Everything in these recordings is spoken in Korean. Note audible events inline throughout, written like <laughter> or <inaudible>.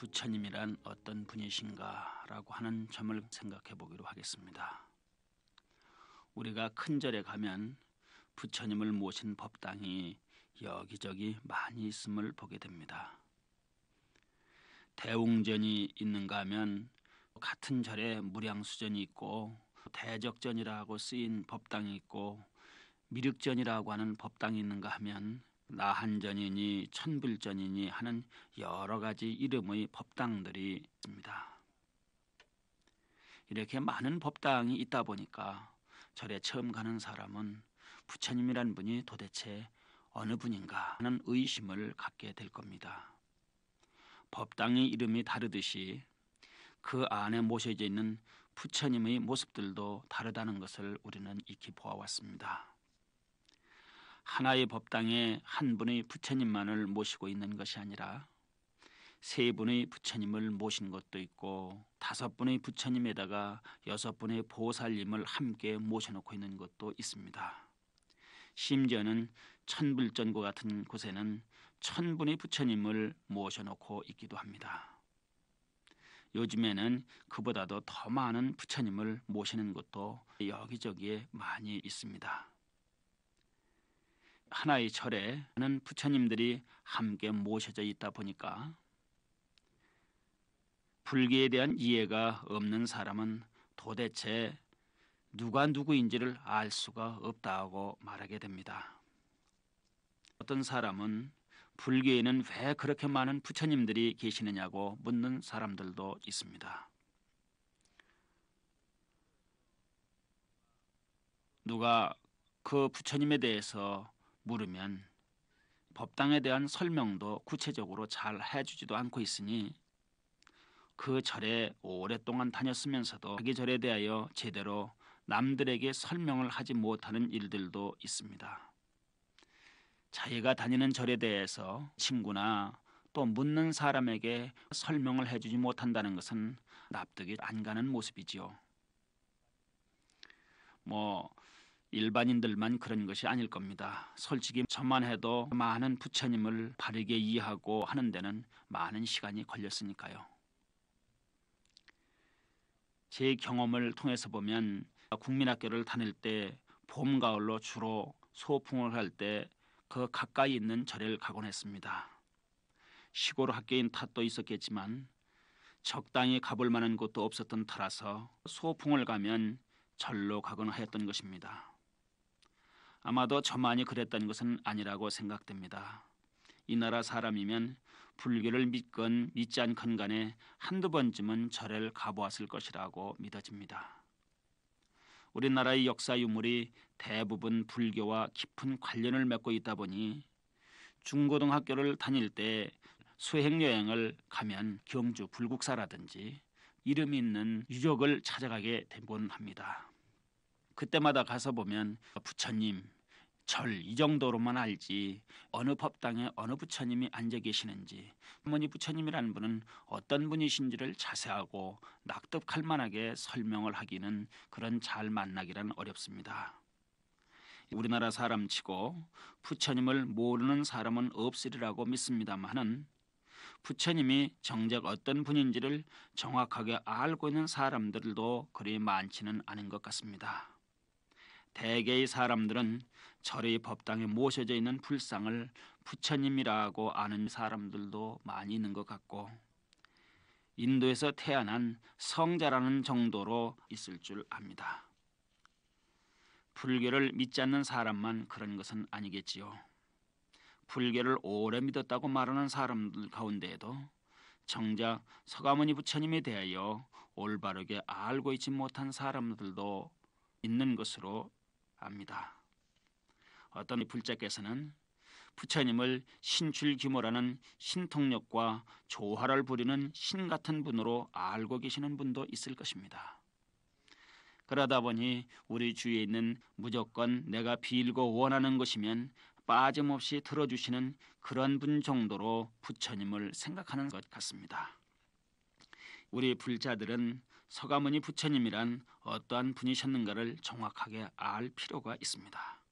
부처님이란 어떤 분이신가라고 하는 점을 생각해 보기로 하겠습니다. 우리가 큰 절에 가면 부처님을 모신 법당이 여기저기 많이 있음을 보게 됩니다. 대웅전이 있는가 하면 같은 절에 무량수전이 있고 대적전이라고 쓰인 법당이 있고 미륵전이라고 하는 법당이 있는가 하면 나한전이니 천불전이니 하는 여러 가지 이름의 법당들이 있습니다. 이렇게 많은 법당이 있다 보니까 절에 처음 가는 사람은 부처님이란 분이 도대체 어느 분인가 하는 의심을 갖게 될 겁니다. 법당의 이름이 다르듯이 그 안에 모셔져 있는 부처님의 모습들도 다르다는 것을 우리는 익히 보아왔습니다. 하나의 법당에 한 분의 부처님만을 모시고 있는 것이 아니라 세 분의 부처님을 모신 것도 있고 다섯 분의 부처님에다가 여섯 분의 보살님을 함께 모셔놓고 있는 것도 있습니다. 심지어는 천불전과 같은 곳에는 천분의 부처님을 모셔놓고 있기도 합니다. 요즘에는 그보다도 더 많은 부처님을 모시는 것도 여기저기에 많이 있습니다. 하나의 절에 많은 부처님들이 함께 모셔져 있다 보니까 불교에 대한 이해가 없는 사람은 도대체 누가 누구인지를 알 수가 없다고 말하게 됩니다. 어떤 사람은 불교에는 왜 그렇게 많은 부처님들이 계시느냐고 묻는 사람들도 있습니다. 누가 그 부처님에 대해서 물으면 법당에 대한 설명도 구체적으로 잘 해주지도 않고 있으니 그 절에 오랫동안 다녔으면서도 자기 절에 대하여 제대로 남들에게 설명을 하지 못하는 일들도 있습니다. 자기가 다니는 절에 대해서 친구나 또 묻는 사람에게 설명을 해주지 못한다는 것은 납득이 안 가는 모습이지요. 뭐 일반인들만 그런 것이 아닐 겁니다. 솔직히 저만 해도 많은 부처님을 바르게 이해하고 하는 데는 많은 시간이 걸렸으니까요. 제 경험을 통해서 보면 국민학교를 다닐 때 봄, 가을로 주로 소풍을 할 때 그 가까이 있는 절에 가곤 했습니다. 시골 학교인 탓도 있었겠지만 적당히 가볼 만한 곳도 없었던 터라서 소풍을 가면 절로 가거나 했던 것입니다. 아마도 저만이 그랬다는 것은 아니라고 생각됩니다. 이 나라 사람이면 불교를 믿건 믿지 않건 간에 한두 번쯤은 절에 가보았을 것이라고 믿어집니다. 우리나라의 역사 유물이 대부분 불교와 깊은 관련을 맺고 있다 보니 중고등학교를 다닐 때 수행 여행을 가면 경주 불국사라든지 이름 있는 유적을 찾아가게 되곤 합니다. 그때마다 가서 보면 부처님 절 이 정도로만 알지 어느 법당에 어느 부처님이 앉아 계시는지 어머니 부처님이라는 분은 어떤 분이신지를 자세하고 납득할 만하게 설명을 하기는 그런 잘 만나기란 어렵습니다. 우리나라 사람치고 부처님을 모르는 사람은 없으리라고 믿습니다만은 부처님이 정작 어떤 분인지를 정확하게 알고 있는 사람들도 그리 많지는 않은 것 같습니다. 대개의 사람들은 절의 법당에 모셔져 있는 불상을 부처님이라고 아는 사람들도 많이 있는 것 같고 인도에서 태어난 성자라는 정도로 있을 줄 압니다. 불교를 믿지 않는 사람만 그런 것은 아니겠지요. 불교를 오래 믿었다고 말하는 사람들 가운데에도 정작 서가모니 부처님에 대하여 올바르게 알고 있지 못한 사람들도 있는 것으로 압니다. 어떤 불자께서는 부처님을 신출규모라는 신통력과 조화를 부리는 신 같은 분으로 알고 계시는 분도 있을 것입니다. 그러다 보니 우리 주위에 있는 무조건 내가 빌고 원하는 것이면 빠짐없이 들어주시는 그런 분 정도로 부처님을 생각하는 것 같습니다. 우리 불자들은 서가모니 부처님이란 어떠한 분이셨는가를 정확하게 알 필요가 있습니다.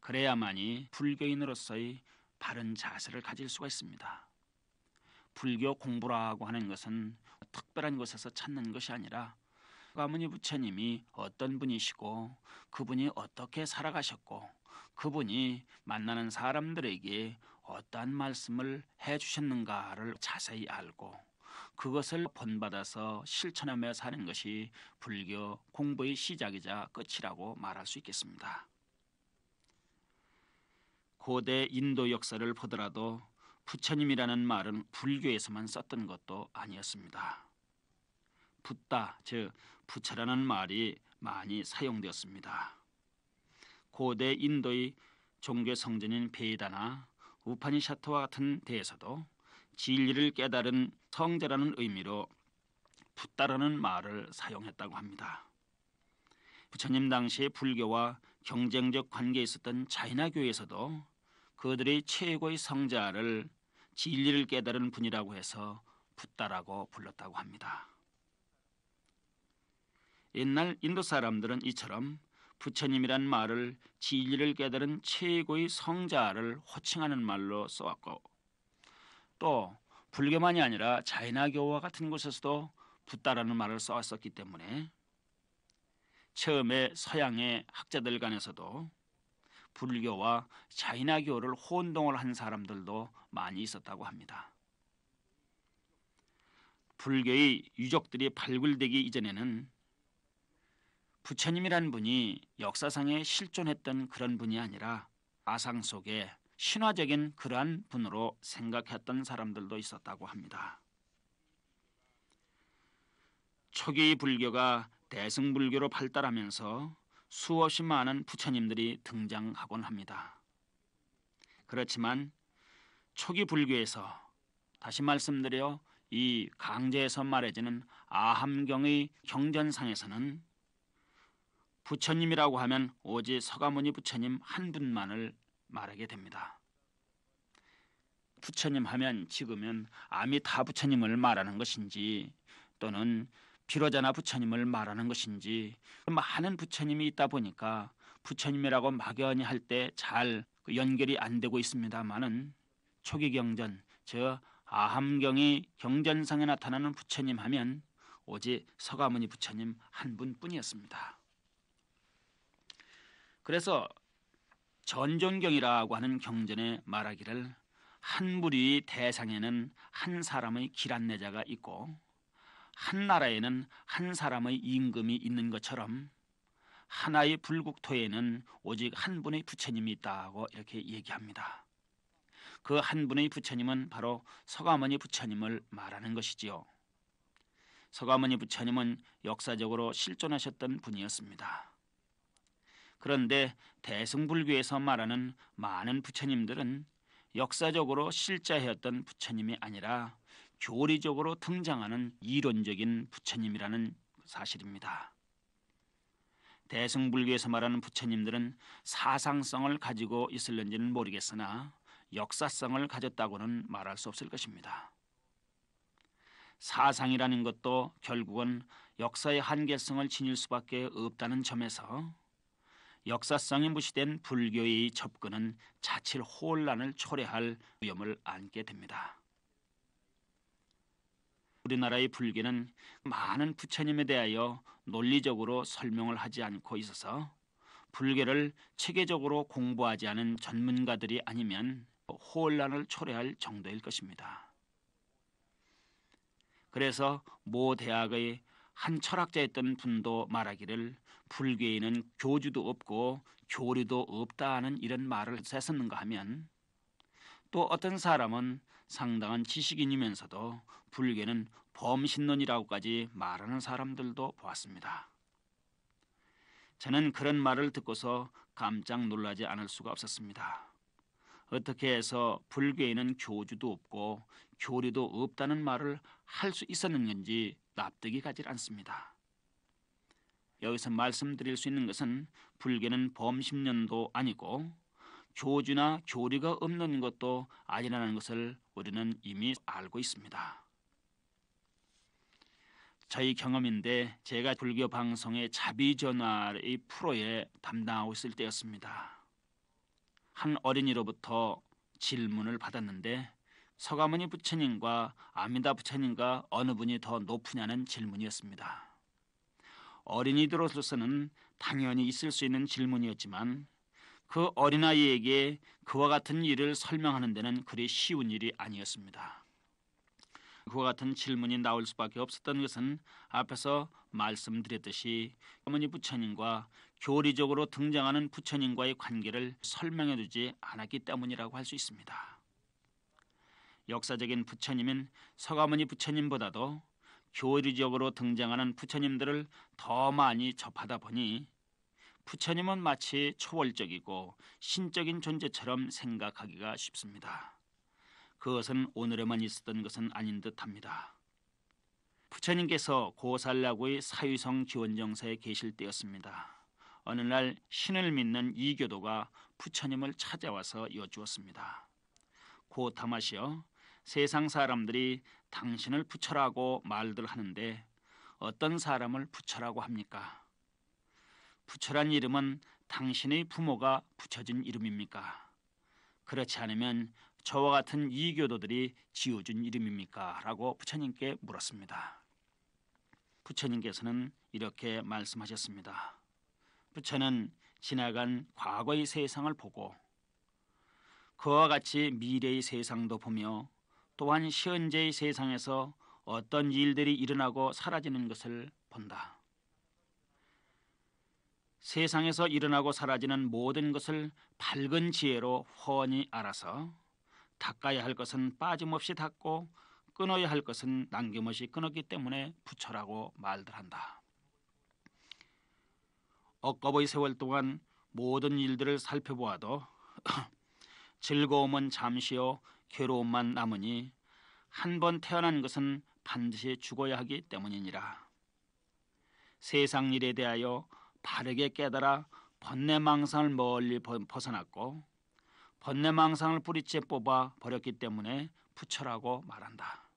그래야만이 불교인으로서의 바른 자세를 가질 수가 있습니다. 불교 공부라고 하는 것은 특별한 곳에서 찾는 것이 아니라 가문이 부처님이 어떤 분이시고 그분이 어떻게 살아가셨고 그분이 만나는 사람들에게 어떠한 말씀을 해주셨는가를 자세히 알고 그것을 본받아서 실천하며 사는 것이 불교 공부의 시작이자 끝이라고 말할 수 있겠습니다. 고대 인도 역사를 보더라도 부처님이라는 말은 불교에서만 썼던 것도 아니었습니다. 붓다 즉 부처라는 말이 많이 사용되었습니다. 고대 인도의 종교 성전인 베이다나 우파니샤트와 같은 데에서도 진리를 깨달은 성자라는 의미로 붓다라는 말을 사용했다고 합니다. 부처님 당시 불교와 경쟁적 관계에 있었던 자이나 교에서도 그들의 최고의 성자를 진리를 깨달은 분이라고 해서 붓다라고 불렀다고 합니다. 옛날 인도 사람들은 이처럼 부처님이란 말을 진리를 깨달은 최고의 성자를 호칭하는 말로 써왔고 또 불교만이 아니라 자이나교와 같은 곳에서도 붓다라는 말을 써왔었기 때문에 처음에 서양의 학자들 간에서도 불교와 자이나교를 혼동을 한 사람들도 많이 있었다고 합니다. 불교의 유적들이 발굴되기 이전에는 부처님이란 분이 역사상에 실존했던 그런 분이 아니라 아상 속에 신화적인 그러한 분으로 생각했던 사람들도 있었다고 합니다. 초기 불교가 대승불교로 발달하면서 수없이 많은 부처님들이 등장하곤 합니다. 그렇지만 초기 불교에서 다시 말씀드려 이 강제에서 말해지는 아함경의 경전상에서는 부처님이라고 하면 오직 서가모니 부처님 한 분만을 말하게 됩니다. 부처님 하면 지금은 아미타 부처님을 말하는 것인지 또는 비로자나 부처님을 말하는 것인지 많은 부처님이 있다 보니까 부처님이라고 막연히 할 때잘 그 연결이 안 되고 있습니다만은 초기 경전 저 아함경이 경전상에 나타나는 부처님 하면 오직 서가모니 부처님 한 분뿐이었습니다. 그래서 전존경이라고 하는 경전에 말하기를 한 무리의 대상에는 한 사람의 길안내자가 있고 한 나라에는 한 사람의 임금이 있는 것처럼 하나의 불국토에는 오직 한 분의 부처님이 있다고 이렇게 얘기합니다. 그 한 분의 부처님은 바로 서가모니 부처님을 말하는 것이지요. 서가모니 부처님은 역사적으로 실존하셨던 분이었습니다. 그런데 대승불교에서 말하는 많은 부처님들은 역사적으로 실자였던 부처님이 아니라 교리적으로 등장하는 이론적인 부처님이라는 사실입니다. 대승불교에서 말하는 부처님들은 사상성을 가지고 있을는지는 모르겠으나 역사성을 가졌다고는 말할 수 없을 것입니다. 사상이라는 것도 결국은 역사의 한계성을 지닐 수밖에 없다는 점에서 역사상에 무시된 불교의 접근은 자칫 혼란을 초래할 위험을 안게 됩니다. 우리나라의 불교는 많은 부처님에 대하여 논리적으로 설명을 하지 않고 있어서 불교를 체계적으로 공부하지 않은 전문가들이 아니면 혼란을 초래할 정도일 것입니다. 그래서 모 대학의 한 철학자였던 분도 말하기를 불교에는 교주도 없고 교리도 없다 하는 이런 말을 했었는가 하면 또 어떤 사람은 상당한 지식인이면서도 불교는 범신론이라고까지 말하는 사람들도 보았습니다. 저는 그런 말을 듣고서 깜짝 놀라지 않을 수가 없었습니다. 어떻게 해서 불교에는 교주도 없고 교리도 없다는 말을 할 수 있었는지 납득이 가질 않습니다. 여기서 말씀드릴 수 있는 것은 불교는 범심년도 아니고 교주나 교리가 없는 것도 아니라는 것을 우리는 이미 알고 있습니다. 저희 경험인데 제가 불교 방송의 자비 전화의 프로에 담당하고 있을 때였습니다. 한 어린이로부터 질문을 받았는데 서가모니 부처님과 아미다 부처님과 어느 분이 더 높으냐는 질문이었습니다. 어린이들로서는 당연히 있을 수 있는 질문이었지만 그 어린아이에게 그와 같은 일을 설명하는 데는 그리 쉬운 일이 아니었습니다. 그와 같은 질문이 나올 수밖에 없었던 것은 앞에서 말씀드렸듯이 어머니 부처님과 교리적으로 등장하는 부처님과의 관계를 설명해 두지 않았기 때문이라고 할 수 있습니다. 역사적인 부처님인 서가모니 부처님보다도 교리적으로 등장하는 부처님들을 더 많이 접하다 보니 부처님은 마치 초월적이고 신적인 존재처럼 생각하기가 쉽습니다. 그것은 오늘에만 있었던 것은 아닌 듯합니다. 부처님께서 고살라구의 사유성 지원정사에 계실 때였습니다. 어느 날 신을 믿는 이교도가 부처님을 찾아와서 여쭈었습니다. 고타마시여 세상 사람들이 당신을 부처라고 말들 하는데 어떤 사람을 부처라고 합니까? 부처란 이름은 당신의 부모가 붙여진 이름입니까? 그렇지 않으면 저와 같은 이교도들이 지어준 이름입니까? 라고 부처님께 물었습니다. 부처님께서는 이렇게 말씀하셨습니다. 부처는 지나간 과거의 세상을 보고 그와 같이 미래의 세상도 보며 또한 현재의 세상에서 어떤 일들이 일어나고 사라지는 것을 본다. 세상에서 일어나고 사라지는 모든 것을 밝은 지혜로 훤히 알아서 닦아야 할 것은 빠짐없이 닦고 끊어야 할 것은 남김없이 끊었기 때문에 부처라고 말들 한다. 억겁의 세월 동안 모든 일들을 살펴보아도 <clears throat> 즐거움은 잠시요 괴로움만 남으니 한 번 태어난 것은 반드시 죽어야 하기 때문이니라. 세상 일에 대하여 바르게 깨달아 번뇌망상을 멀리 벗어났고 번뇌망상을 뿌리째 뽑아 버렸기 때문에 부처라고 말한다.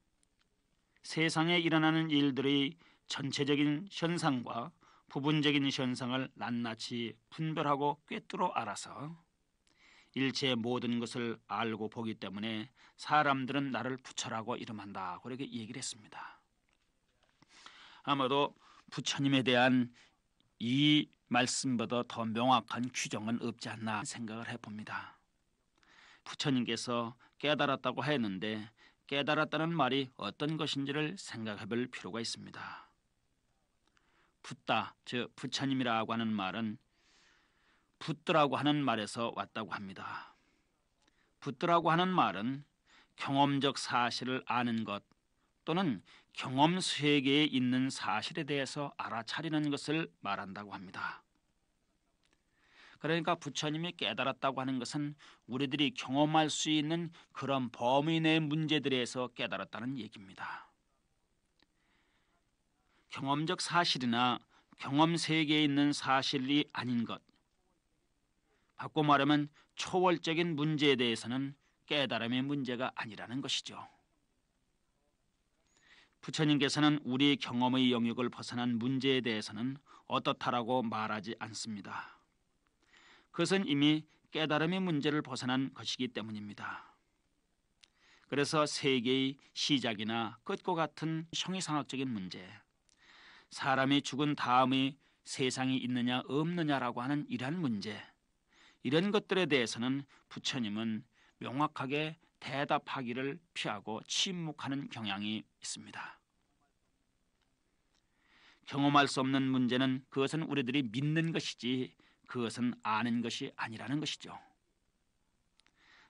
세상에 일어나는 일들의 전체적인 현상과 부분적인 현상을 낱낱이 분별하고 꿰뚫어 알아서 일체의 모든 것을 알고 보기 때문에 사람들은 나를 부처라고 이름한다. 그렇게 얘기를 했습니다. 아마도 부처님에 대한 이 말씀보다 더 명확한 규정은 없지 않나 생각을 해봅니다. 부처님께서 깨달았다고 하였는데 깨달았다는 말이 어떤 것인지를 생각해 볼 필요가 있습니다. 붙다, 즉 부처님이라고 하는 말은 붙더라고 하는 말에서 왔다고 합니다. 붙더라고 하는 말은 경험적 사실을 아는 것 또는 경험 세계에 있는 사실에 대해서 알아차리는 것을 말한다고 합니다. 그러니까 부처님이 깨달았다고 하는 것은 우리들이 경험할 수 있는 그런 범위 내 문제들에서 깨달았다는 얘기입니다. 경험적 사실이나 경험 세계에 있는 사실이 아닌 것. 바꿔 말하면 초월적인 문제에 대해서는 깨달음의 문제가 아니라는 것이죠. 부처님께서는 우리의 경험의 영역을 벗어난 문제에 대해서는 어떻다라고 말하지 않습니다. 그것은 이미 깨달음의 문제를 벗어난 것이기 때문입니다. 그래서 세계의 시작이나 끝과 같은 형이상학적인 문제, 사람이 죽은 다음에 세상이 있느냐 없느냐라고 하는 이러한 문제, 이런 것들에 대해서는 부처님은 명확하게 대답하기를 피하고 침묵하는 경향이 있습니다. 경험할 수 없는 문제는 그것은 우리들이 믿는 것이지 그것은 아는 것이 아니라는 것이죠.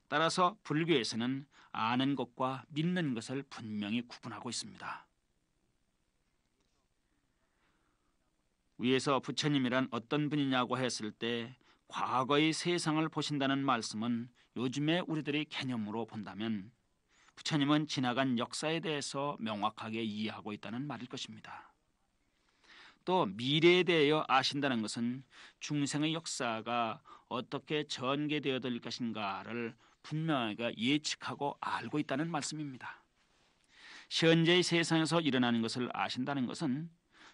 따라서 불교에서는 아는 것과 믿는 것을 분명히 구분하고 있습니다. 위에서 부처님이란 어떤 분이냐고 했을 때 과거의 세상을 보신다는 말씀은 요즘의 우리들의 개념으로 본다면 부처님은 지나간 역사에 대해서 명확하게 이해하고 있다는 말일 것입니다. 또 미래에 대하여 아신다는 것은 중생의 역사가 어떻게 전개되어 될 것인가를 분명하게 예측하고 알고 있다는 말씀입니다. 현재의 세상에서 일어나는 것을 아신다는 것은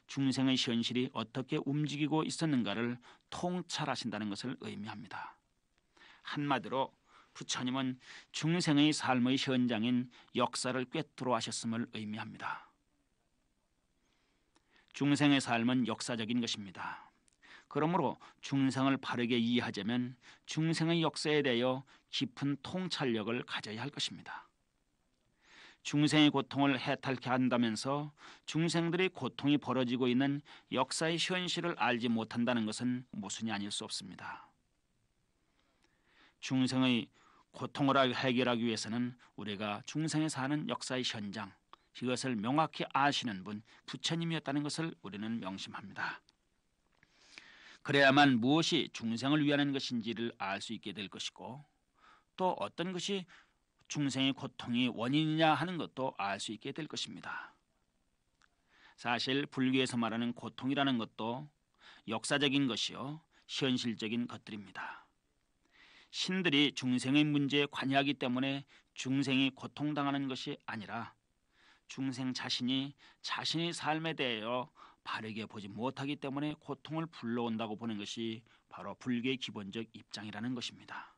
중생의 현실이 어떻게 움직이고 있었는가를 통찰하신다는 것을 의미합니다. 한마디로 부처님은 중생의 삶의 현장인 역사를 꿰뚫어 하셨음을 의미합니다. 중생의 삶은 역사적인 것입니다. 그러므로 중생을 바르게 이해하자면 중생의 역사에 대하여 깊은 통찰력을 가져야 할 것입니다. 중생의 고통을 해탈케 한다면서 중생들의 고통이 벌어지고 있는 역사의 현실을 알지 못한다는 것은 모순이 아닐 수 없습니다. 중생의 고통을 해결하기 위해서는 우리가 중생에 사는 역사의 현장, 이것을 명확히 아시는 분 부처님이었다는 것을 우리는 명심합니다. 그래야만 무엇이 중생을 위하는 것인지를 알 수 있게 될 것이고 또 어떤 것이 중생의 고통이 원인이냐 하는 것도 알 수 있게 될 것입니다. 사실 불교에서 말하는 고통이라는 것도 역사적인 것이요 현실적인 것들입니다. 신들이 중생의 문제에 관여하기 때문에 중생이 고통당하는 것이 아니라 중생 자신이 자신의 삶에 대하여 바르게 보지 못하기 때문에 고통을 불러온다고 보는 것이 바로 불교의 기본적 입장이라는 것입니다.